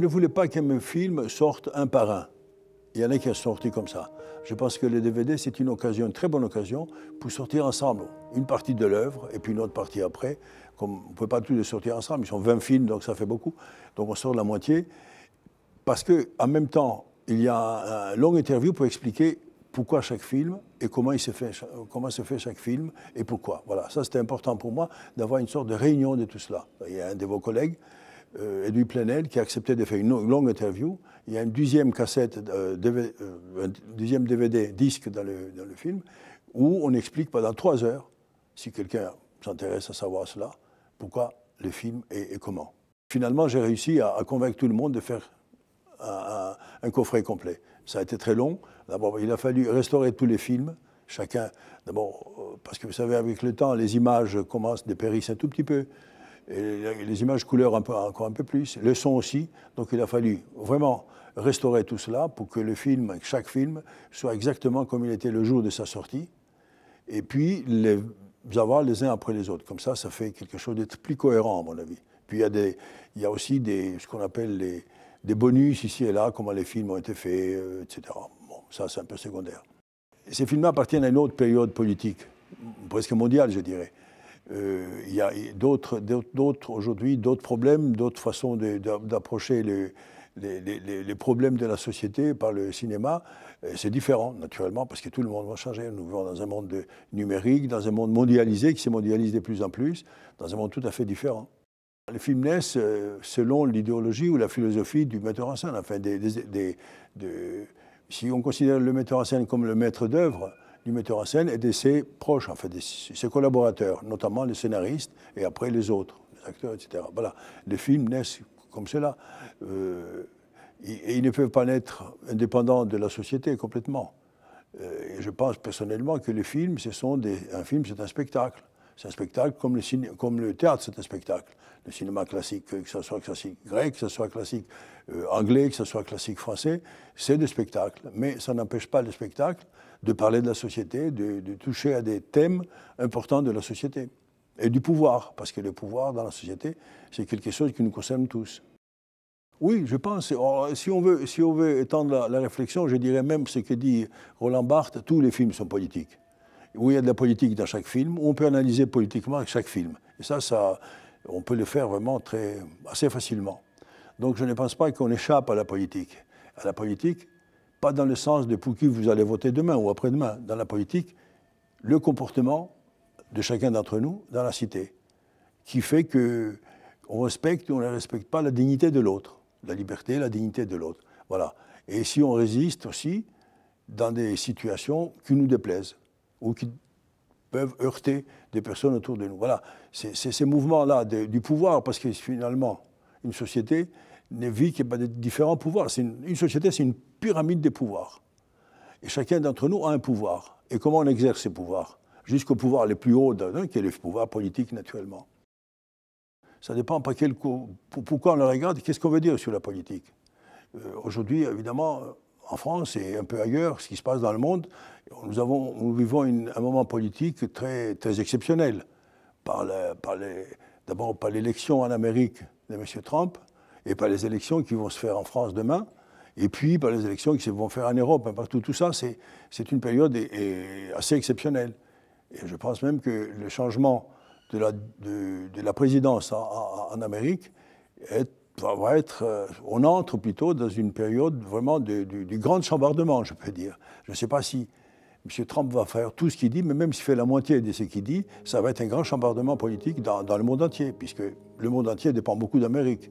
Je ne voulais pas qu'un même film sortent un par un. Il y en a qui sont sortis comme ça. Je pense que le DVD, c'est une occasion, une très bonne occasion, pour sortir ensemble. Une partie de l'œuvre et puis une autre partie après. Comme on ne peut pas tous les sortir ensemble, ils sont 20 films, donc ça fait beaucoup. Donc on sort la moitié. Parce qu'en même temps, il y a une longue interview pour expliquer pourquoi chaque film et comment, il se fait, comment se fait chaque film et pourquoi. Voilà, ça c'était important pour moi d'avoir une sorte de réunion de tout cela. Il y a un de vos collègues euh, Edoui Plenel, qui a accepté de faire une longue interview. Il y a une deuxième cassette, euh, euh, un deuxième DVD, disque dans le, film, où on explique pendant trois heures, si quelqu'un s'intéresse à savoir cela, pourquoi le film et, comment. Finalement, j'ai réussi à, convaincre tout le monde de faire un, coffret complet. Ça a été très long. D'abord, il a fallu restaurer tous les films chacun. D'abord, parce que vous savez, avec le temps, les images commencent, dépérissent un tout petit peu les images couleurs un encore un peu plus, le son aussi. Donc il a fallu vraiment restaurer tout cela pour que le film, chaque film, soit exactement comme il était le jour de sa sortie. Et puis les avoir les uns après les autres. Comme ça, ça fait quelque chose d'être plus cohérent, à mon avis. Puis il y a, des, il y a aussi des, ce qu'on appelle les, des bonus ici et là, comment les films ont été faits, euh, etc. Bon, ça, c'est un peu secondaire. Ces films appartiennent à une autre période politique, presque mondiale, je dirais. Euh, il y a d'autres, aujourd'hui, d'autres problèmes, d'autres façons d'approcher les, problèmes de la société par le cinéma, euh, c'est différent, naturellement, parce que tout le monde va changer. Nous vivons dans un monde numérique, dans un monde mondialisé qui se mondialise de plus en plus, dans un monde tout à fait différent. Les films naissent euh, selon l'idéologie ou la philosophie du metteur en scène. si on considère le metteur en scène comme le maître d'œuvre, du metteur en scène et de ses proches, en fait, de ses collaborateurs, notamment les scénaristes et après les autres, les acteurs, etc. Voilà, les films naissent comme cela. Euh, et, ils ne peuvent pas naître indépendants de la société complètement. Euh, et je pense personnellement que les films, ce sont des, un film, c'est un spectacle. C'est un spectacle comme le, théâtre, c'est un spectacle. Le cinéma classique, que ce soit classique grec, que ce soit classique euh, anglais, que ce soit classique français, c'est des spectacles. Mais ça n'empêche pas le spectacle de parler de la société, de, toucher à des thèmes importants de la société et du pouvoir, parce que le pouvoir dans la société, c'est quelque chose qui nous concerne tous. Oui, je pense. Oh, si on veut, étendre la réflexion, je dirais même ce que dit Roland Barthes, tous les films sont politiques où il y a de la politique dans chaque film, où on peut analyser politiquement chaque film. Et ça, ça on peut le faire vraiment très, assez facilement. Donc je ne pense pas qu'on échappe à la politique. À la politique, pas dans le sens de pour qui vous allez voter demain ou après-demain. Dans la politique, le comportement de chacun d'entre nous dans la cité, qui fait que on respecte ou on ne respecte pas la dignité de l'autre, la liberté, la dignité de l'autre. Voilà. Et si on résiste aussi dans des situations qui nous déplaisent ou qui peuvent heurter des personnes autour de nous. Voilà, c'est ces mouvements-là du pouvoir, parce que finalement, une société ne vit que des différents pouvoirs. Une, une société, c'est une pyramide des pouvoirs. Et chacun d'entre nous a un pouvoir. Et comment on exerce ces pouvoirs Jusqu'au pouvoir les plus hauts d'un, qui est le pouvoir politique, naturellement. Ça dépend pas quel pourquoi on le regarde, qu'est-ce qu'on veut dire sur la politique. Euh, aujourd'hui, évidemment, en France et un peu ailleurs, ce qui se passe dans le monde, nous, avons, vivons un moment politique très, très exceptionnel. Par par D'abord par l'élection en Amérique de M. Trump et par les élections qui vont se faire en France demain et puis par les élections qui se vont faire en Europe, partout. Tout ça, c'est une période assez exceptionnelle. Et je pense même que le changement de la, de, la présidence en Amérique est va être, euh, on entre plutôt dans une période vraiment du, grand chambardement, je peux dire. Je ne sais pas si M. Trump va faire tout ce qu'il dit, mais même s'il fait la moitié de ce qu'il dit, ça va être un grand chambardement politique dans le monde entier, puisque le monde entier dépend beaucoup d'Amérique.